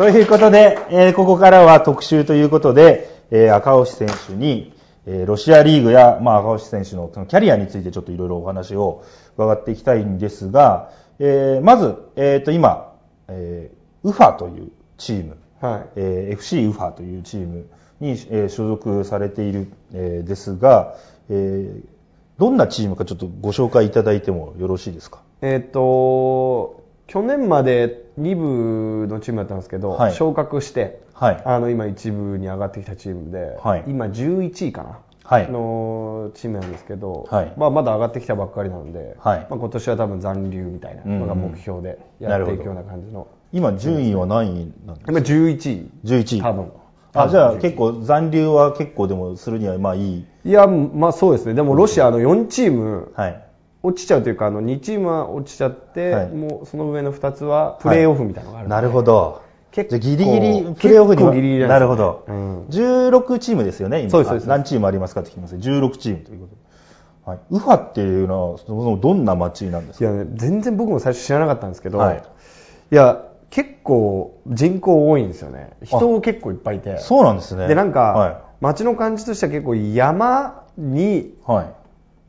ということで、えー、ここからは特集ということで、えー、赤星選手に、えー、ロシアリーグや、まあ、赤星選手のそのキャリアについてちょっといろいろお話を伺っていきたいんですが、えー、まず、えっ、ー、と、今、えー、ウファというチーム、はいえー、FC ウファというチームに、えー、所属されている、えー、ですが、えー、どんなチームかちょっとご紹介いただいてもよろしいですかえっ、ー、と、去年まで2部のチームだったんですけど、はい昇格して、はいあの今1部に上がってきたチームで、はい今11位かな、はいのチームなんですけど、はいまあ、まだ上がってきたばっかりなんで、はいまあ、今年は多分残留みたいなのが目標でやっていくような感じの、今順位は何位なんですか今11位11位多分あじゃあ結構残留は結構でもするにはまあいいいやまあそうですねでもロシアの4チームはい落ちちゃうというかあの2チームは落ちちゃって、はい、もうその上の2つはプレーオフみたいなのがある、はい、なるほど結構ギリギリプレーオフにギリギリなるほど、うん、16チームですよね今そうです何チームありますかって聞きます16チームということはい、ウファっていうのはそもそもどんな街なんですかいや、ね、全然僕も最初知らなかったんですけど、はい、いや結構人口多いんですよね人結構いっぱいいてそうなんですねでなんか、はい、街の感じとしては結構山に、はい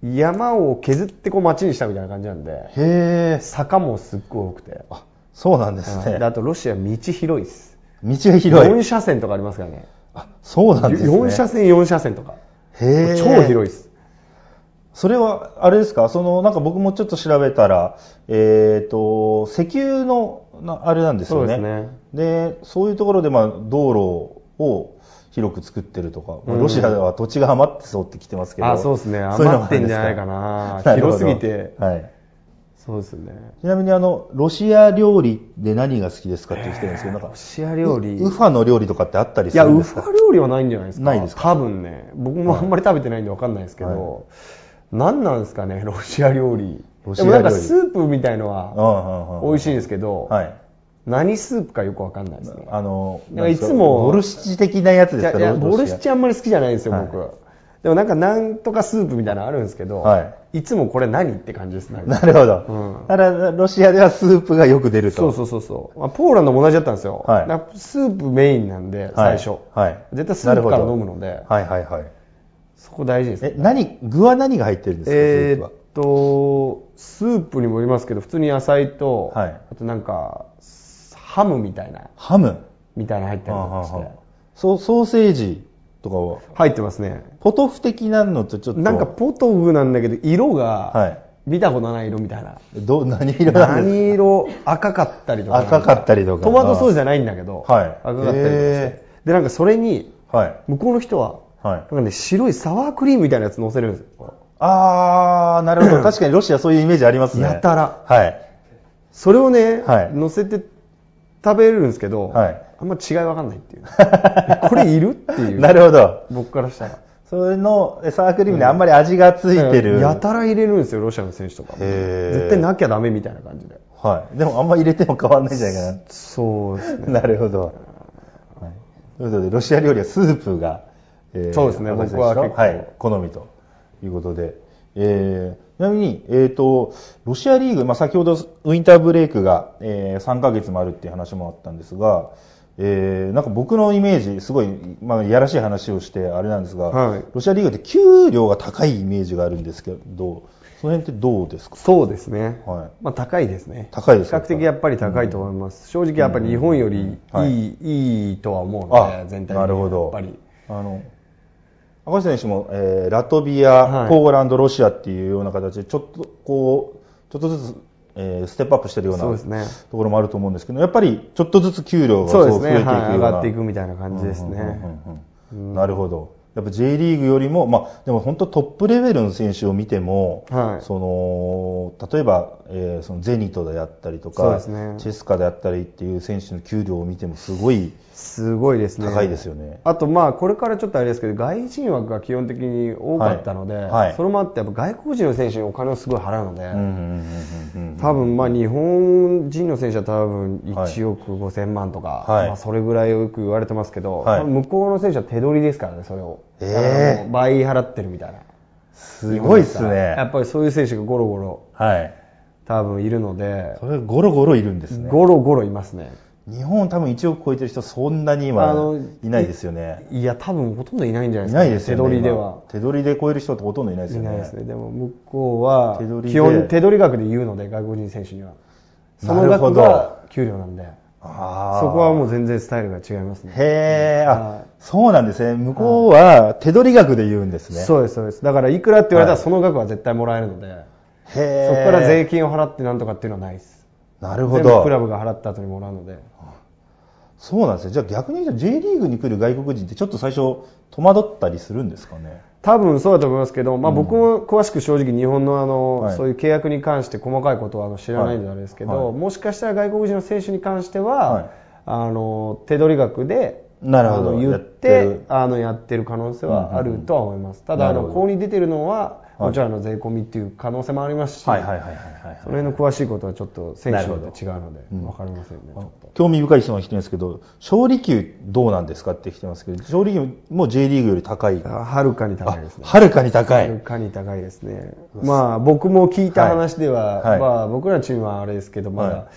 山を削ってこう街にしたみたいな感じなんでへえ坂もすっごい多くてあそうなんですね、うんであとロシア道広いです道が広い4車線とかありますからねあそうなんですね4車線4車線とかへえ超広いですそれはあれですかそのなんか僕もちょっと調べたらえっ、ー、と石油のなあれなんですよねそうですねでそういうところでまあ道路を広く作ってるとか、うん、ロシアでは土地が余ってそうってきてますけど、あそうですね余ってんじゃないかな広すぎて、はい、そうですねちなみにあのロシア料理で何が好きですかってってるんですけど、えー、ロシア料理ウファの料理とかってあったりするんですかいやウファ料理はないんじゃないですかないですか多分ね僕もあんまり食べてないんで分かんないですけど、はい何なんですかねロシア料理でもなんかスープみたいのは美味しいんですけど、はい、何スープかよくわかんないですね。あの、なんかいつも。ボルシチ的なやつですからボルシチあんまり好きじゃないですよ、はい、僕は。でもなんか、なんとかスープみたいなのあるんですけど、はい、いつもこれ何って感じですね。なるほど。うん、だから、ロシアではスープがよく出ると。そうそうそうそう。まあ、ポーランドも同じだったんですよ。はい、スープメインなんで、最初、はい。はい。絶対スープから飲むので。はいはいはい。そこ大事です、ね、え、何、具は何が入ってるんですか、えー、スープと、スープにもよりますけど、普通に野菜と、はい、あとなんか、ハムみたいな。ハムみたいな入ったりとかして。そう、ソーセージとかは入ってますね。ポトフ的なのとちょっと。なんかポトフなんだけど、色が、はい、見たことない色みたいな。ど、何色なんですか何色、赤かったりとか。赤かったりとか。トマトソースじゃないんだけど、はい、赤かったりとかして。で、なんかそれに、はい、向こうの人は、はい、なんかね、白いサワークリームみたいなやつ乗せるんですよ。あー、なるほど。確かにロシアそういうイメージありますね。やたら。はい。それをね、はい、乗せてっ食べるんですけど、はい、あんま違いわかんないっていう これいるっていうなるほど僕からしたらそれのサークリームにあんまり味がついてる、うん、やたら入れるんですよロシアの選手とか絶対なきゃダメみたいな感じで、はい、でもあんま入れても変わんないんじゃないかなそうですねなるほど、はい、ということでロシア料理はスープが、えー、そうですね僕は結構、はい、好みということで、えー、ちなみに、えーと、ロシアリーグ、まあ、先ほどウィンターブレイクが、えー、3か月もあるっていう話もあったんですが、えー、なんか僕のイメージすごい、まあ、いやらしい話をしてあれなんですが、はい、ロシアリーグって給料が高いイメージがあるんですけどその辺ってどうですかそうですね、はいまあ、高いですね高いです比較的やっぱり高いと思います、うん、正直やっぱり日本よりいいうんはい、いいとは思うので、全体的にやっぱり。なるほどあの赤星選手も、えー、ラトビア、ポーランド、ロシアっていうような形でちょっとこうちょっとずつ、えー、ステップアップしてるようなところもあると思うんですけどやっぱりちょっとずつ給料がそう、増えていくような、はい、上がっていくみたいな感じですね。なるほどやっぱ J リーグよりも、まあ、でも本当トップレベルの選手を見ても、はい、その例えば、えー、そのゼニトであったりとか、ね、チェスカであったりっていう選手の給料を見てもすごいすごいですね高いですよねあと、まあ、これからちょっとあれですけど外人枠が基本的に多かったので、はいはい、それもあってやっぱ外国人の選手にお金をすごい払うので、多分まあ日本人の選手は多分1億5000万とか、まあ、それぐらいよく言われてますけど、向こうの選手は手取りですからねそれを。えー、倍払ってるみたいなすごいっすねやっぱりそういう選手がゴロゴロはい多分いるのでそれゴロゴロいるんですねゴロゴロいますね日本多分1億超えてる人そんなに今いないですよねいや多分ほとんどいないんじゃないですか、ね、いないですよね手取りでは手取りで超える人ってほとんどいないですよねいないですねでも向こうは手取り基本手取り額で言うので外国人選手にはその額が給料なんであそこはもう全然スタイルが違いますね。へえ、あ、そうなんですね。向こうは手取り額で言うんですね。そうです、そうです。だからいくらって言われたらその額は絶対もらえるので、へえ。そこから税金を払ってなんとかっていうのはないです。なるほど。クラブが払った後にもらうので。そうなんですよじゃあ逆に言うと J リーグに来る外国人ってちょっと最初戸惑ったりするんですかね多分そうだと思いますけど、まあ、僕も詳しく正直日本のあの、うんはい、そういう契約に関して細かいことはあの知らないんでないですけど、はいはい、もしかしたら外国人の選手に関しては、あの手取り額でなるほど言ってあのやってる可能性はあるとは思います、ただあのここに出てるのはもちろんの税込みっていう可能性もありますし、その辺の詳しいことはちょっと選手によって違うので、わかりませんね、うん、興味深い質問が来ていんですけど、勝利球どうなんですかって来てますけど、勝利球も J リーグより高いはるかに高いですね。はるかに高い。はるかに高いですね。まあ、僕も聞いた話では、はいはい、まあ、僕らのチームはあれですけど、まだ、はい、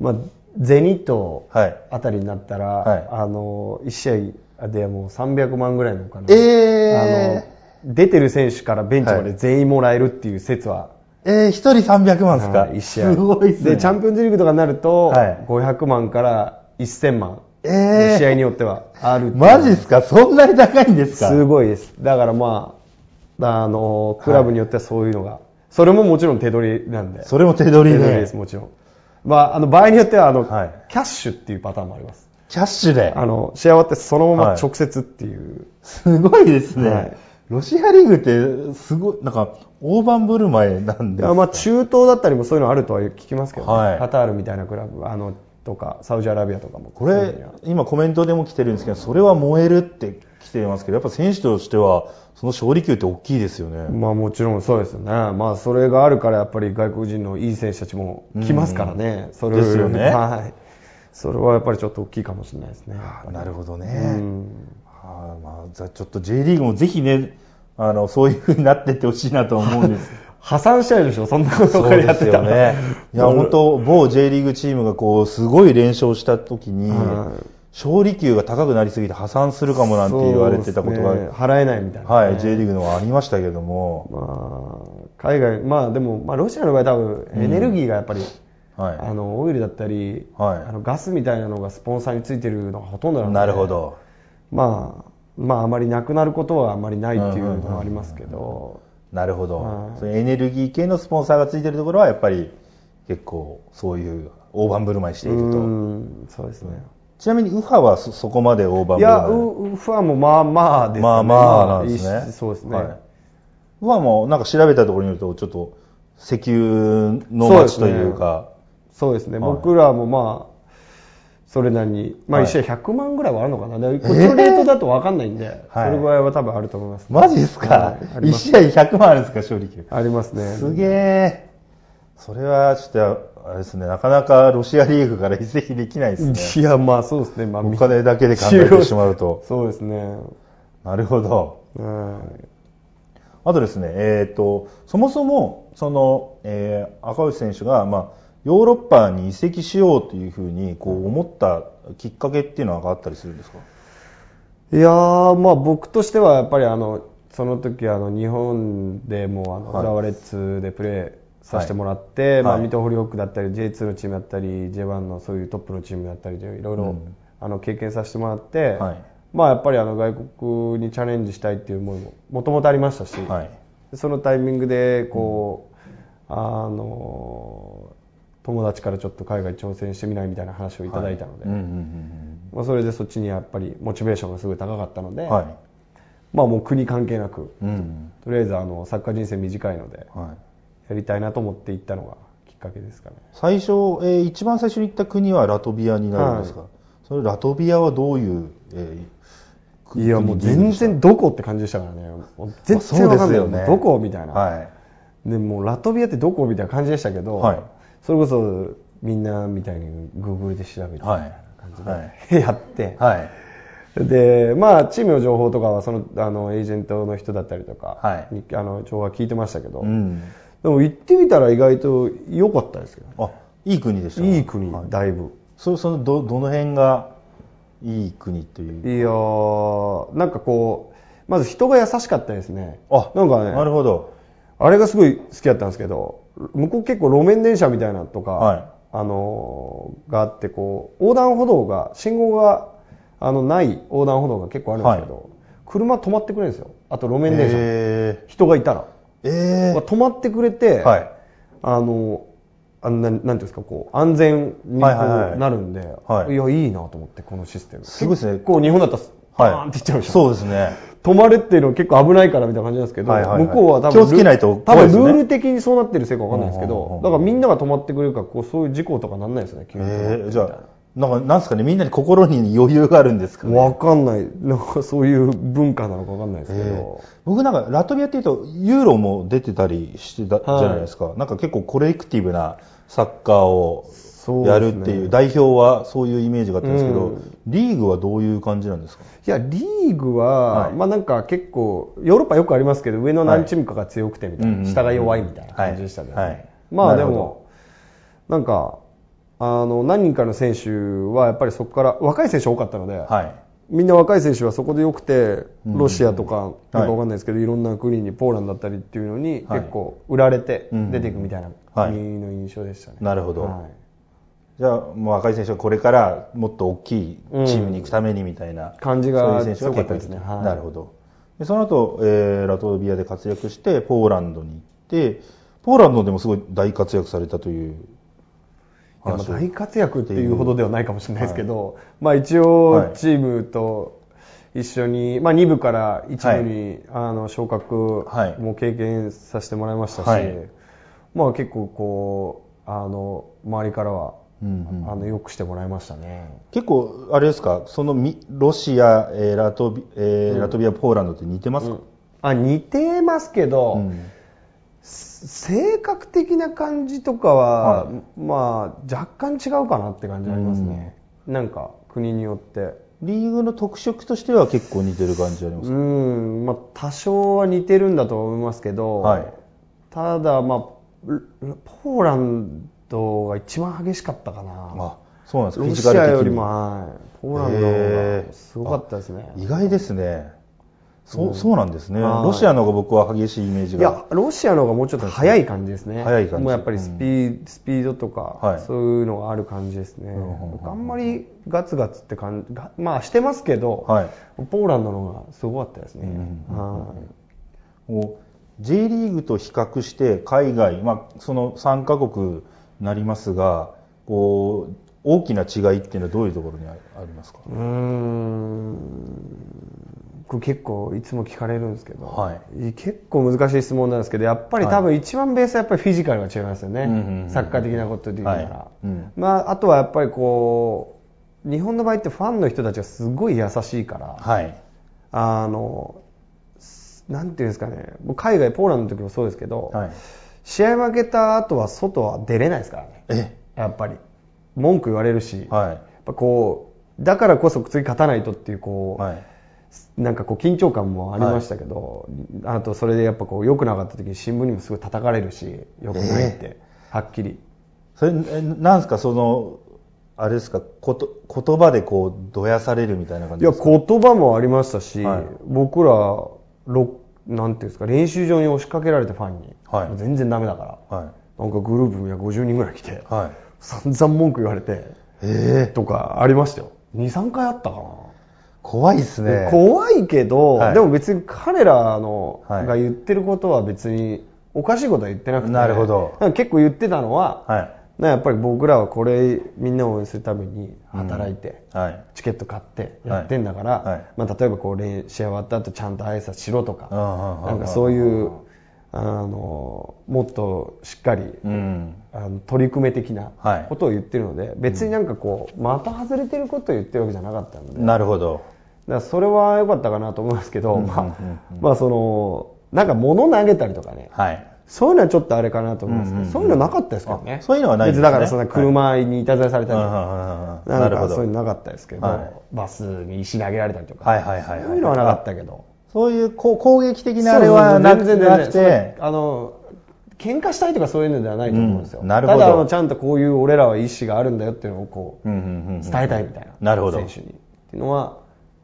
まあ、ゼニットあたりになったら、あの、1試合でもう300万ぐらいのお金、えー、あの出てる選手からベンチまで全員もらえるっていう説は、えー、1人300万ですか、1試合すごいですねでチャンピオンズリーグとかになると、はい、500万から1000万えー、試合によってはあるマジですかそんなに高いんですかすごいですだからまああのクラブによってはそういうのが、はい、それももちろん手取りなんでそれも手取り、ね、手取りですもちろんまあ、あの場合によってはあの、はい、キャッシュっていうパターンもありますキャッシュであの試合終わってそのまま直接っていう、はい、すごいですね、はい、ロシアリーグってすごいなんか大盤振る舞いなんですかまあ中東だったりもそういうのあるとは聞きますけど、ねはい、カタールみたいなクラブあのとかサウジアラビアとかもこれ今コメントでも来てるんですけどそれは燃えるって来てますけどやっぱ選手としてはその勝利球って大きいですよねまあもちろんそうですよねまあそれがあるからやっぱり外国人のいい選手たちも来ますからね、それですよねはいそれはやっぱりちょっと大きいかもしれないですね。なるほどね。あまあ、ちょっと J リーグもぜひね、あの、そういうふうになってってほしいなと思うんです。破産しちゃうでしょ、そんなことからやってたね。いや、本当某 J リーグチームがこう、すごい連勝した時に、勝利給が高くなりすぎて破産するかもなんて言われてたことが、ね、払えないみたいな、ね、はい J リーグのはありましたけども、まあ、海外まあでも、まあ、ロシアの場合多分エネルギーがやっぱり、うん、はい、あのオイルだったり、はい、あのガスみたいなのがスポンサーについてるのがほとんどなのでなるほどまあまああまりなくなることはあまりないっていうのはありますけどなるほど、そエネルギー系のスポンサーがついてるところはやっぱり結構そういう大盤振る舞いしているとそうですねちなみに右派はそこまで大盤振る舞いいや右派もまあまあですねまあまあなんですね、まあ、そうですね、はい、右派もなんか調べたところによるとちょっと石油の値というかそうですね、ねはい、僕らもまあそれなりに、まあ、1試合100万ぐらいはあるのかな、でこっちのレートだと分かんないんで、はいそれぐらいは多分あると思います、マジですか、はいあ1試合100万あるんですか、勝利給。ありますねすげえ。それはちょっと、あれですね、なかなかロシアリーグから移籍できないですね。いやまあそうですね、まあ、お金だけで考えてしまうとそうですねなるほど。うんあとですね、えっ、と、そもそも、その、えー赤星選手が、まあ、ヨーロッパに移籍しようというふうにこう思ったきっかけっていうのはあったりするんですかいやまあ僕としてはやっぱりあのその時あの日本でもあの浦和レッズでプレーさせてもらって、はい、まあ、水戸ホリオックだったり J2 のチームだったり J1 のそういうトップのチームだったりいろいろあの経験させてもらって、はい、まあ、やっぱりあの外国にチャレンジしたいっていう思いももともとありましたし、はい、そのタイミングでこう、うん、あの友達からちょっと海外挑戦してみないみたいな話をいただいたので、まあ、それでそっちにやっぱりモチベーションがすごい高かったので、はい、まあもう国関係なく、うんとりあえずあのカー人生短いので、はい、やりたいなと思って行ったのがきっかけですかね最初、えー、一番最初に行った国はラトビアになるんですか、それラトビアはどういう、えー、いやもう全然どこって感じでしたからね全然わかんないよねどこみたいな、はい、でもラトビアってどこみたいな感じでしたけど、はいそれこそみんなみたいにグーグルで調べるみたいな感じで、はい、やって、はい、でまあチームの情報とかはそのあのエージェントの人だったりとかに、はい、あの情報は聞いてましたけど、うん、でも行ってみたら意外と良かったですけど、ね、あいい国でした、いい国、はい、だいぶそそのどどの辺がいい国といういやーなんかこうまず人が優しかったですねあなんかねなるほどあれがすごい好きだったんですけど向こう結構路面電車みたいなのとか、はい、あのがあってこう横断歩道が信号があのない横断歩道が結構あるんですけど、はい、車止まってくれるんですよあと路面電車、えー、人がいたら、えー、止まってくれて、はい、あのあんななんていうんですかこう安全になるんで、はいはいはい、いやいいなと思ってこのシステムすごいすね結構日本だったらバーンっていっちゃうでしょ。そうですね。止まれっていうのは結構危ないからみたいな感じなんですけど、はいはいはい、向こうは多分気をつけないと、ね、多分ルール的にそうなってるせいかわかんないですけど、うんうんうん、だからみんなが止まってくれるからこうそういう事故とかなんないですよね急に、えー、じゃあなんかなんすかねみんなに心に余裕があるんですかねわかんないなんかそういう文化なのかわかんないですけど、えー、僕なんかラトビアっていうとユーロも出てたりしてたじゃないですか、はい、なんか結構コレクティブなサッカーをやるっていう、ね、代表はそういうイメージがあったんですけど、うん、リーグはどういう感じなんですかいやリーグは、はい、まあ、なんか結構ヨーロッパよくありますけど上の何チームかが強くてみたいな、はい、下が弱いみたいな感じでしたね、はい、まあでもなんかあの何人かの選手はやっぱりそこから若い選手多かったので、みんな若い選手はそこでよくてロシアとかなんか分かんないですけど、い、ろんな国にポーランドだったりっていうのに結構売られて出ていくみたいな国の印象でしたね。なるほど、はいじゃあもう赤井選手はこれからもっと大きいチームに行くためにみたいな、うん、感じがそういう選手が結構、ねはい、なるほどでその後、えー、ラトビアで活躍してポーランドに行ってポーランドでもすごい大活躍されたといういや大活躍っていうほどではないかもしれないですけど、はい、まあ、一応チームと一緒に、まあ、2部から1部に、あの昇格も経験させてもらいましたし、はい、まあ、結構こうあの周りからはうんあのよくしてもらいましたね結構、あれですかそのロシア、えーラトビえー、ラトビア、ポーランドって似てますか、うん、あ似てますけど、うん、性格的な感じとかは、はい、まあ、若干違うかなって感じありますね、うん、なんか国によって。リーグの特色としては結構似てる感じありますうん、まあ、多少は似てるんだと思いますけど、はい、ただ、まあ、ポーラントが一番激しかったかな。あそうなんですロシアよりも、はい、ポーランドの方がすごかったですね。意外ですね。そう、そうなんですね。ロシアの方が僕は激しいイメージが。いや、ロシアの方がもうちょっと早い感じですね。早い感じ。もうやっぱりスピ,、うん、スピードとか、はい、そういうのがある感じですね。あんまりガツガツって感じ、まあしてますけど、はい、ポーランドの方がすごかったですね。はい。J リーグと比較して海外、まあ、その3カ国なりますがこう大きな違いっていうのはどういうところにありますかうんこれ結構いつも聞かれるんですけど、はい、結構難しい質問なんですけどやっぱり多分一番ベースはやっぱりフィジカルが違いますよね、うんサッカー的なことで言うなら、はいうん、まあ、あとはやっぱりこう日本の場合ってファンの人たちがすごい優しいから、はい、あのなんていうんですかね海外ポーランドの時もそうですけど、はい試合負けた後は外は出れないですからねやっぱり文句言われるし、はい、やっぱこうだからこそ次勝たないとっていうこう、はい、なんかこう緊張感もありましたけど、はい、あとそれでやっぱこう良くなかった時に新聞にもすごい叩かれるし良くないって、はっきりそれなんですかそのあれですかこと言葉でこうどやされるみたいな感じいや言葉もありましたし、僕ら6なんていうんですか練習場に押しかけられてファンに、はい、全然ダメだから、はい、なんかグループには50人ぐらい来て、はい、散々文句言われて、えー、とかありましたよ23回あったかな怖いですね怖いけど、はい、でも別に彼らの、が言ってることは別におかしいことは言ってなくてなるほど結構言ってたのは、はいなやっぱり僕らはこれみんな応援するために働いて、うんはい、チケット買ってやってんだから、はいはい、まあ、例えばこう練習終わった後ちゃんと挨拶しろとかなんかそういうあのもっとしっかり、うん、あの取り組め的なことを言ってるので、別になんかこうまた外れてることを言ってるわけじゃなかったのでなるほどだそれは良かったかなと思いますけど、まあ、まあそのなんか物投げたりとかね、はいそういうのはちょっとあれかなと思いますけど、うんうんうん、そういうのなかったですけどね。そういうのはないです、ね、だからそんな車にいたずらされたりとか、はい、なんかそういうのなかったですけど、はい、バスに石投げられたりとか、はいはいはいはい、そういうのはなかったけど。そういう攻撃的なあれはなくて、そうそ全然あの喧嘩したいとかそういうのではないと思うんですよ。うん、なるほど。ただちゃんとこういう俺らは意思があるんだよっていうのをこう、伝えたいみたいな。なるほど。選手にっていうのは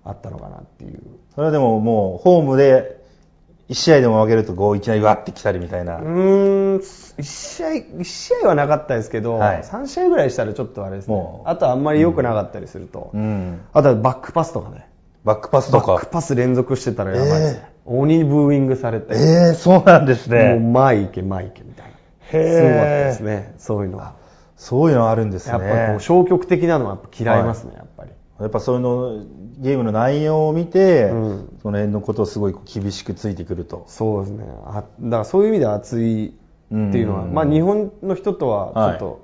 あったのかなっていう。それはでももうホームで1試合でも負けると5、1いきってきたりみたいなうーん1試合 ,1 試合はなかったですけど、はい、3試合ぐらいしたらちょっとあれですねあとはあんまり良くなかったりすると、うんあとはバックパスとかねバックパスとかバックパス連続してたらやばい、えー、鬼ブーイングされてええー、そうなんですねもう前行け前行けみたいなすごかったですねそういうのはそういうのあるんですねやっぱこう消極的なのは嫌いますね、はい、やっぱりやっぱそういうのゲームの内容を見て、うん、その辺のことをすごい厳しくついてくるとそうですねあだからそういう意味で熱いっていうのは、うんうんうん、まあ、日本の人とはちょっと、は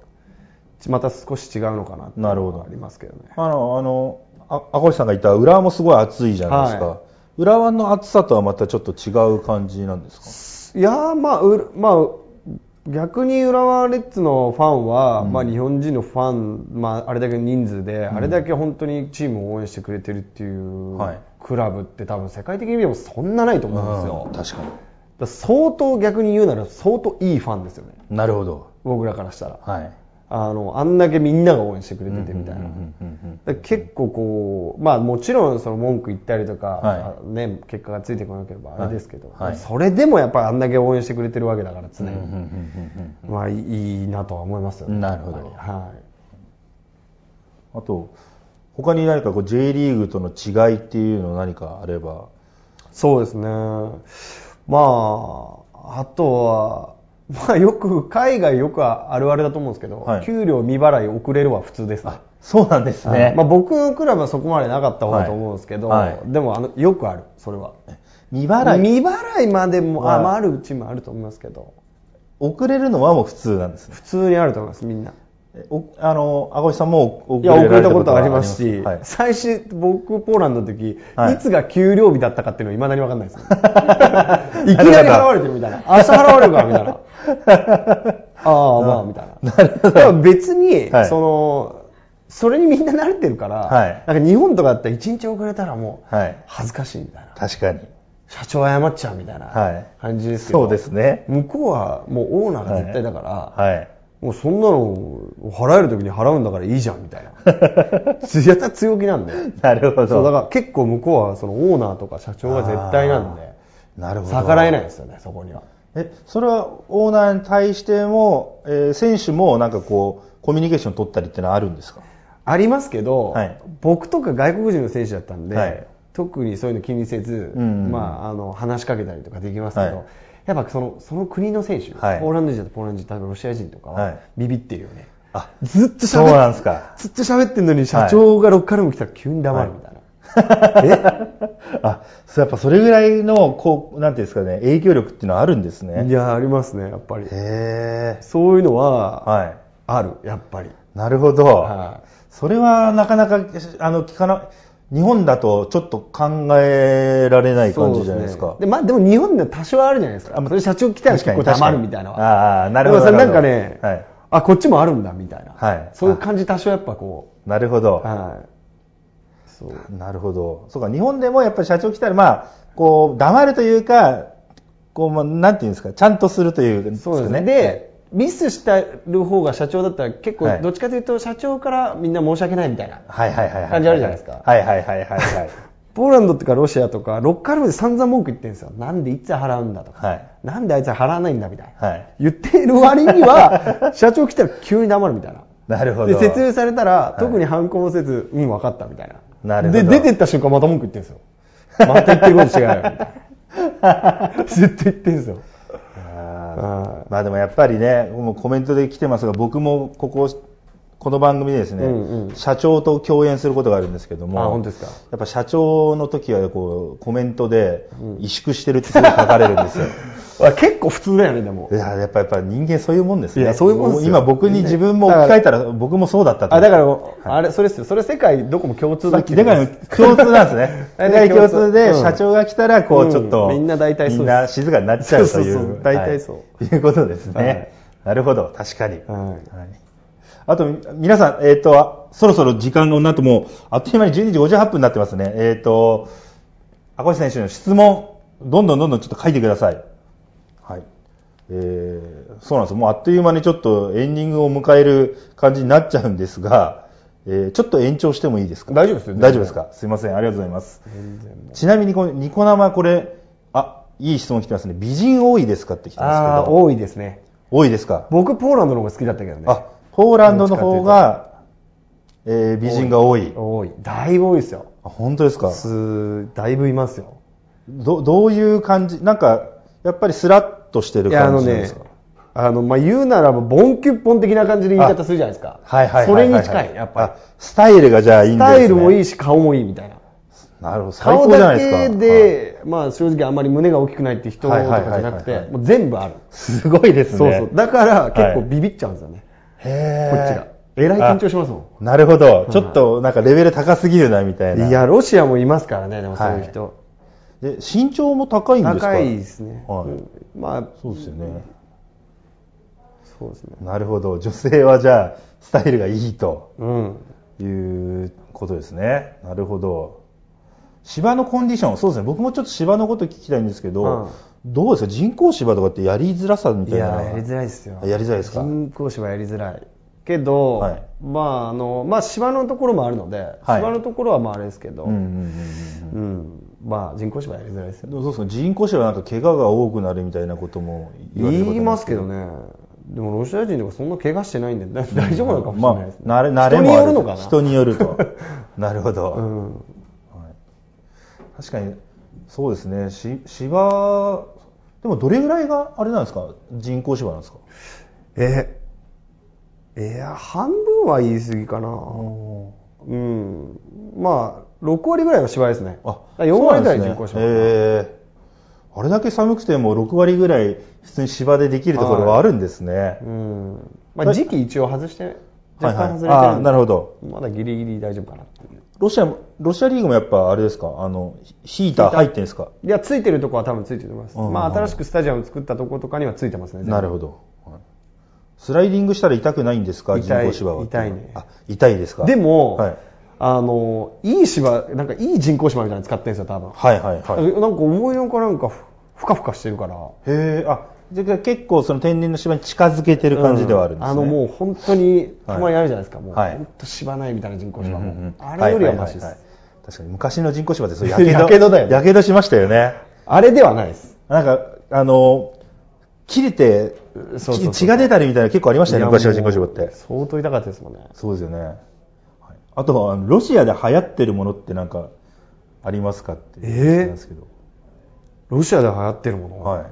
い、また少し違うのかなっていうのありますけどねあのあのあ赤星さんが言った浦和もすごい熱いじゃないですか、はい、浦和の熱さとはまたちょっと違う感じなんですかいやまあ、まあ逆に浦和レッズのファンは、うん、まあ、日本人のファン、まあ、あれだけ人数で、うん、あれだけ本当にチームを応援してくれてるっていう、クラブって多分世界的に見てもそんなないと思うんですよ、確かに相当逆に言うなら相当いいファンですよねなるほど僕らからしたら、はい、あのあんだけみんなが応援してくれててみたいな結構こうまあもちろんその文句言ったりとか、はい、ね、結果がついてこなければあれですけど、はい、それでもやっぱりあんだけ応援してくれてるわけだから常に、まあ、いいなとは思いますよねなるほど、はい、あと他に何かこう J リーグとの違いっていうの何かあればそうですねまああとは まあよく、海外よくあるあるだと思うんですけど、はい、給料未払い遅れるは普通です、そうなんですね。まあ僕のクラブはそこまでなかった方だと思うんですけど、はいはい、でもあの、よくある、それは。未払い未払いまでも、あ、まあるうちもあると思いますけど。遅れるのはもう普通なんです、ね、普通にあると思います、みんな。おあの赤星さんも遅れられたことありますし、はい、最初、僕、ポーランドの時、はい、いつが給料日だったかっていうのはいまだに分かんないです、いきなり払われてるみたいな、明 日払われるからみたいな、ああ、まあ、みたいな。なるほど。別に、はい、その、それにみんな慣れてるから、はい、なんか日本とかだったら1日遅れたらもう、恥ずかしいみたいな。確かに。社長謝っちゃうみたいな感じですけど、そうですね。向こうはもうオーナーが絶対だから、はいもうそんなの払える時に払うんだからいいじゃんみたいな。や た強気なんで。なるほど。そうだから結構向こうはそのオーナーとか社長が絶対なんで、なるほど。逆らえないですよね、そこには。えそれはオーナーに対しても、えー、選手もなんかこうコミュニケーション取ったりってのはあるんですかありますけど、はい、僕とか外国人の選手だったんで、はい、特にそういうの気にせず、うんうん、まあ、あの話しかけたりとかできますけど、はい、やっぱそのその国の選手、ポーランド人だとポーランド人多分ロシア人とかはビビってるよね、あずっと喋ってってるのに社長がロッカールーム来たら急に黙るみたいな、えあそうやっぱそれぐらいのこうなんていうんですかね影響力っていうのはあるんですねいやありますねやっぱりへえそういうのは、はい、あるやっぱりなるほど、はい、それはなかなかあの聞かな日本だとちょっと考えられない感じじゃないですか。で、ねで、まあでも日本で多少あるじゃないですか。あ、まあ、それ社長来たら結構黙るみたいな。ああ、なるほど。なんかね、はい、あ、こっちもあるんだみたいな。はい。そういう感じ多少やっぱこう。なるほど。はい。そうなるほどそうか日本でもやっぱり社長来たらまあこう黙るというかこう、まあ、なんていうんですかちゃんとするという、ね、そうですねでミスしてる方が社長だったら結構どっちかというと社長からみんな申し訳ないみたいな感じあるじゃないですかはいはいはいはいはい、ポーランドとかロシアとかロッカールームで散々文句言ってるんですよなんでいつ払うんだとか、はい、なんであいつ払わないんだみたいな、はい、言ってる割には社長来たら急に黙るみたいななるほどで説明されたら、特に反抗もせずうん分かったみたいななるほどで出てった瞬間また文句言ってるんですよ また言ってること違うよみたいなずっと言ってるんですよあまあでもやっぱりねもうコメントで来てますが僕もこここの番組でですね、うんうん、社長と共演することがあるんですけども本当ですかやっぱ社長の時はこうコメントで「萎縮してる」って書かれるんですよ 結構普通だよねでもいややっぱやっぱ人間そういうもんですねいやそういうもん今僕に自分も置き換えたら僕もそうだったあだから、はい、あれそれですよそれ世界どこも共通だっけ世界の共通なんですね世界 共通で社長が来たらこうちょっと、うん、みんな大体そうみんな静かになっちゃうという大体そう、はい、いうことですね、はい、なるほど確かに、はいあと、皆さん、えっ、ー、と、そろそろ時間のなともう、あっという間に12時58分になってますね。えっ、ー、と、赤星選手の質問、どんどんどんどんちょっと書いてください。はい。えー、そうなんですもうあっという間にちょっとエンディングを迎える感じになっちゃうんですが、えー、ちょっと延長してもいいですか大丈夫ですよ、大丈夫ですかすいません、ありがとうございます。ちなみにこのニコ生これ、あ、いい質問来てますね。美人多いですかって来てますけど。多いですね。多いですか僕、ポーランドの方が好きだったけどね。あ、ポーランドの方が、えー、美人が多い多いだいぶ多いですよあ本当ですかすだいぶいますよどどういう感じなんかやっぱりスラッとしてる感じですかあの、まあ、言うならば、ボンキュッポン的な感じで言い方するじゃないですか。はい、はいはいはい、はい、それに近い、やっぱり。スタイルがじゃあいいんです、ね、スタイルもいいし、顔もいいみたいな。なるほど、最高じゃないですか。顔だけで、はい、まあ、正直あんまり胸が大きくないって人とかじゃなくて、もう全部ある。すごいですね。そうそう。だから、結構ビビっちゃうんですよね。へこっちが。えらい緊張しますもん。なるほど。ちょっとなんかレベル高すぎるな、みたいな。いや、ロシアもいますからね、でもそういう人。はい、で身長も高いんですか高いですね。はい。まあ、そうですよね。そうですね。なるほど。女性はじゃあ、スタイルがいいと。うん。いうことですね。なるほど。芝のコンディション、そうですね。僕もちょっと芝のこと聞きたいんですけど、うん、どうですか人工芝とかってやりづらさみたいな。いや、やりづらいですよ。やりづらいですか人工芝やりづらい。けど、はい、まああのまあ芝のところもあるので、はい、芝のところはまああれですけど、まあ人工芝やりづらいですよ、ね。うですか人工芝なんか怪我が多くなるみたいなことも言われ言いますけどね。でもロシア人とかそんな怪我してないんで 大丈夫なのかもしれないですね。まあ、慣れ人によるのかな。人によると。なるほど、うんはい、確かにそうですね。し芝でもどれぐらいがあれなんですか人工芝なんですかえいや半分は言い過ぎかなうんまあ6割ぐらいが芝ですねあ4割ぐらい人工芝、ね、えー、あれだけ寒くても6割ぐらい普通に芝でできるところはあるんですね、はい、うんまあ、時期一応外して若干外れてるはいはい、なるほどまだギリギリ大丈夫かなっていうロシアロシアリーグもやっぱあれですかあのヒーター入ってるんですかいやついてるとこは多分ついてます、思いうん、まあ、新しくスタジアム作ったとことかにはついてますねなるほど、スライディングしたら痛くないんですか人工芝は痛いねあ痛いですかでも、はい、あのいい芝なんかいい人工芝みたいなの使ってるんですよ多分はいはいはいなんか思いのかなんかふかふかしてるからへえあじゃ結構その天然の芝に近づけてる感じではあるんです、ねうん、あのもう本当にたまにあるじゃないですか、はい、もう本当芝ないみたいな人工芝も、うんあれよりはマシです、確かに昔の人工芝でそう やけどだよ、ね、やけどしましたよねあれではないですなんかあの切れて血が出たりみたいな結構ありましたよね昔の人工芝って相当痛かったですもんねそうですよね、はい、あとはロシアで流行ってるものってなんかありますかってええー、ロシアで流行ってるものはい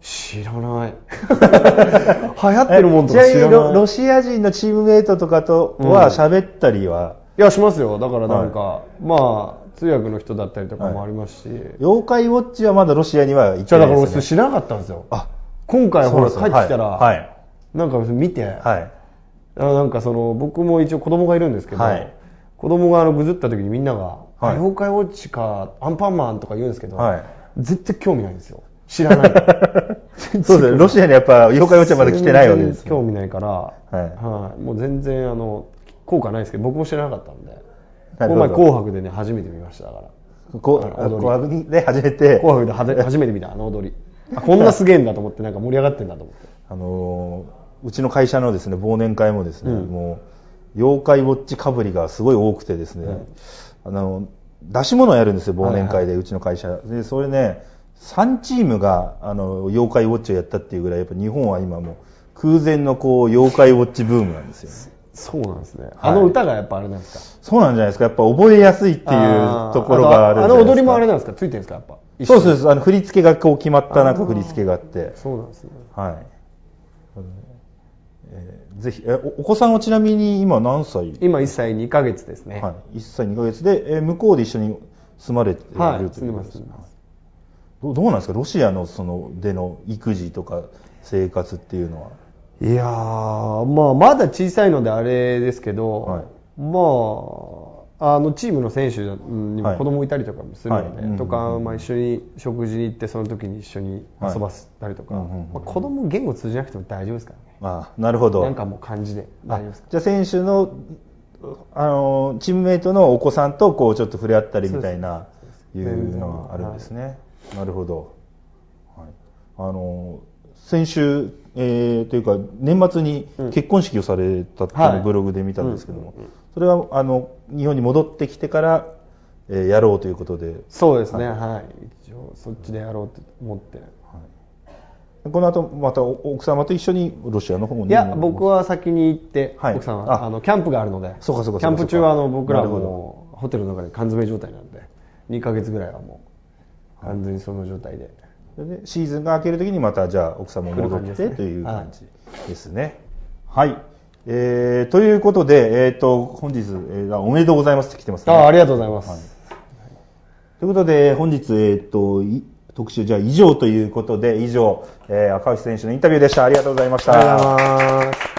知らない 流行ってるもんとか知らないロシア人のチームメイトとかとは喋ったりは、うん、いやしますよだからなんか、はい、まあ通訳の人だったりとかもありますし、はい、妖怪ウォッチはまだロシアには行ってないです、ね、だから俺知らなかったんですよあ今回ほら帰ってきたら、はい、なんか見て、はい、なんかその僕も一応子供がいるんですけど、はい、子供があのぐずった時にみんなが「はい、妖怪ウォッチ」か「アンパンマン」とか言うんですけど、はい、絶対興味ないんですよ知らない そうです ロシアにやっぱ妖怪ウォッチはまだ来てないわけです、興味ないから、はい、はい、もう全然あの効果ないですけど僕も知らなかったんでこの前紅白でね初めて見ましただから紅白で初めて紅白で初めて見たあの踊りあこんなすげえんだと思ってなんか盛り上がってんだと思ってあのー、うちの会社のですね忘年会もですね、うん、もう妖怪ウォッチかぶりがすごい多くてですね、うん、あの出し物やるんですよ忘年会で、はいはい、うちの会社でそれね3チームがあの妖怪ウォッチをやったっていうぐらいやっぱ日本は今も空前のこう妖怪ウォッチブームなんですよ、ね、そうなんですね、あの歌がやっぱあれなんですかそうなんじゃないですかやっぱ覚えやすいっていうところがあるあの踊りもあれなんですかついてるんですかやっぱそうですあの振り付けがこう決まったな振り付けがあってそうなんですねはいえー、ぜひえお子さんはちなみに今何歳今1歳2か月ですね、はい、1歳2か月で、えー、向こうで一緒に住まれている、ということです、ね、はいどうなんですかロシアのそのでの育児とか生活っていうのはいやまあ、まだ小さいのであれですけど、はい、まあ、あのチームの選手にも子供いたりとかもするので、はいはい、とか、まあ、一緒に食事に行ってその時に一緒に遊ばせたりとか、まあ、子供言語通じなくても大丈夫ですからねああなるほどなんかもう感じで大丈夫ですじゃあ選手のあのチームメイトのお子さんとこうちょっと触れ合ったりみたいないうのがあるんですね。なるほど、はい、あの先週、えー、というか年末に結婚式をされたっていうのをブログで見たんですけども、それはあの日本に戻ってきてからえー、やろうということでそうですねはい、はい、一応そっちでやろうと思って、はい、この後また奥様と一緒にロシアの方にいや僕は先に行って、はい、奥様あのキャンプがあるのでそうかそうかキャンプ中はあの僕らもホテルの中で缶詰状態なんで2か月ぐらいはもう。完全にその状態でそれシーズンが明けるときにまたじゃあ奥様戻って、ね、という感じですねはい、えー、ということで、えーと、本日、えー、おめでとうございますって来てます、ね、あありがとうございます、はい、ということで本日、えーと、特集じゃあ以上ということで以上、えー、赤星選手のインタビューでしたありがとうございました